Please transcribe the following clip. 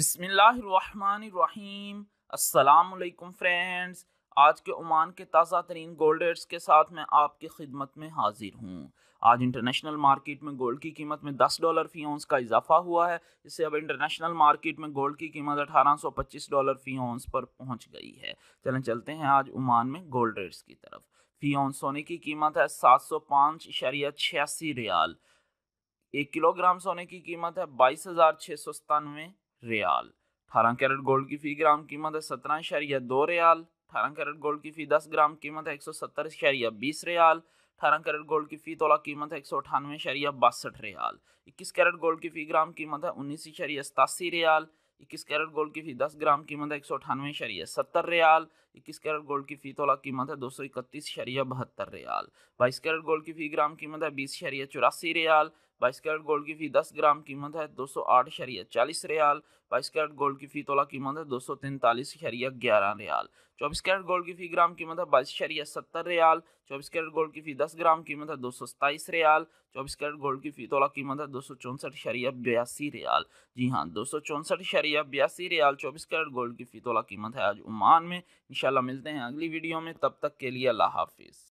बिसमीम् अल्लाम फ्रेंड्स आज के ओमान के ताज़ा तरीन गोल्ड रेट्स के साथ मैं आपकी खिदमत में हाजिर हूँ आज इंटरनेशनल मार्केट में गोल्ड की कीमत में 10 डॉलर फ़ी ओंस का इजाफा हुआ है इससे अब इंटरनेशनल मार्केट में गोल्ड की कीमत 1825 डॉलर फ़ी ओंस पर पहुँच गई है चलें चलते हैं आज ओमान में गोल्ड रेट्स की तरफ फ़ी ओंस सोने की कीमत है सात सौ पाँच इशारिया छियासी रियाल एक किलोग्राम सोने की कीमत है बाईस हज़ार छः सौ सतानवे रियाल अठारह कैरेट गोल्ड की फी ग्राम कीमत है सत्रह इशारिया दो रियाल अठारह कैरेट गोल्ड की फी दस ग्राम कीमत है एक सौ सत्तर इशारिया बीस रियाल अठारह कैरेट गोल्ड की फी तोला कीमत है एक सौ अठानवे इशारिया बासठ रियाल इक्कीस कैरेट गोल्ड की फी ग्राम कीमत है उन्नीस इशारिया सतासी रियाल इक्कीस कैरेट गोल्ड की फी दस ग्राम कीमत है एक सौ अठानवे शरिया सत्तर रियाल इक्कीस कैरेट गोल्ड की फी तोला कीमत है दो सौ इकतीस शरिया बहत्तर रियाल बाईस कैरेट गोल्ड की फी ग्राम कीमत है बीस शरिया चौरासी रियाल बाईस कैरेट गोल्ड की फी दस ग्राम कीमत है दो सौ आठ शरिया चालीस रियाल बाईस कैरेट गोल्ड की फी तोला कीमत है दो सौ तैंतालीस शरिया ग्यारह रियाल चौबीस कैरेट गोल्ड की फी ग्राम कीमत है बाईस शरिया सत्तर रियाल चौबीस कैरेट गोल्ड की फी दस ग्राम कीमत है दो सौ सताईस रियाल चौबीस कैरेट गोल्ड की फी तोला कीमत है दो सौ चौंसठ शरिया बयासी रियाल जी हाँ दो सौ चौंसठ शरिया बयासी रियाल चौबीस कैरेट गोल्ड की फी तोला कीमत है आज उमान में इंशाल्लाह मिलते हैं अगली वीडियो में तब तक के लिए अल्लाह हाफिज़